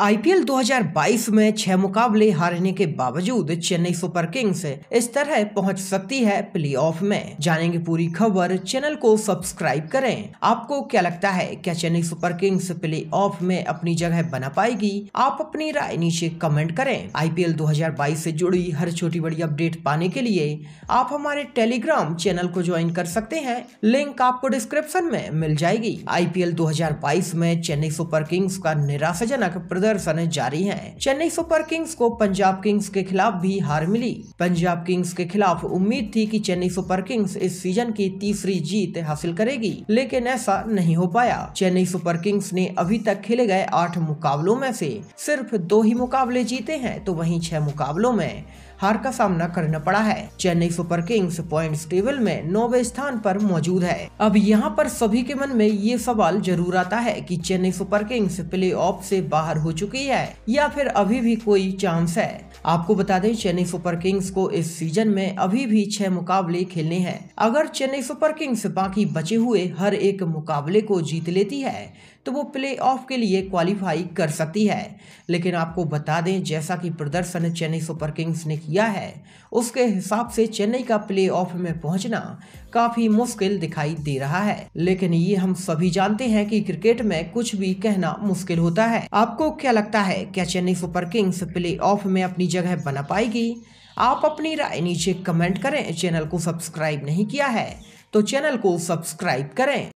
IPL 2022 में छह मुकाबले हारने के बावजूद चेन्नई सुपर किंग्स इस तरह पहुंच सकती है प्लेऑफ में जानेंगे पूरी खबर चैनल को सब्सक्राइब करें आपको क्या लगता है क्या चेन्नई सुपर किंग्स प्लेऑफ में अपनी जगह बना पाएगी आप अपनी राय नीचे कमेंट करें आईपीएल 2022 से जुड़ी हर छोटी बड़ी अपडेट पाने के लिए आप हमारे टेलीग्राम चैनल को ज्वाइन कर सकते हैं लिंक आपको डिस्क्रिप्शन में मिल जाएगी आई पी में चेन्नई सुपर किंग्स का निराशाजनक प्रदर्शन प्रदर्शन जारी है चेन्नई सुपर किंग्स को पंजाब किंग्स के खिलाफ भी हार मिली पंजाब किंग्स के खिलाफ उम्मीद थी कि चेन्नई सुपर किंग्स इस सीजन की तीसरी जीत हासिल करेगी लेकिन ऐसा नहीं हो पाया चेन्नई सुपर किंग्स ने अभी तक खेले गए आठ मुकाबलों में से सिर्फ दो ही मुकाबले जीते हैं तो वहीं छह मुकाबलों में हार का सामना करना पड़ा है Chennai Super Kings points table में नौवे स्थान पर मौजूद है अब यहाँ पर सभी के मन में ये सवाल जरूर आता है कि Chennai Super Kings playoff से बाहर हो चुकी है या फिर अभी भी कोई चांस है आपको बता दें चेन्नई सुपर किंग्स को इस सीजन में अभी भी छह मुकाबले खेलने हैं अगर चेन्नई सुपर किंग्स बाकी बचे हुए हर एक मुकाबले को जीत लेती है तो वो प्ले ऑफ के लिए क्वालिफाई कर सकती है लेकिन आपको बता दें जैसा कि प्रदर्शन चेन्नई सुपर किंग्स ने किया है उसके हिसाब से चेन्नई का प्ले ऑफ में पहुंचना काफी मुश्किल दिखाई दे रहा है लेकिन ये हम सभी जानते हैं कि क्रिकेट में कुछ भी कहना मुश्किल होता है आपको क्या लगता है क्या Chennai Super Kings playoff में अपनी जगह बना पाएगी आप अपनी राय नीचे कमेंट करें चैनल को सब्सक्राइब नहीं किया है तो चैनल को सब्सक्राइब करें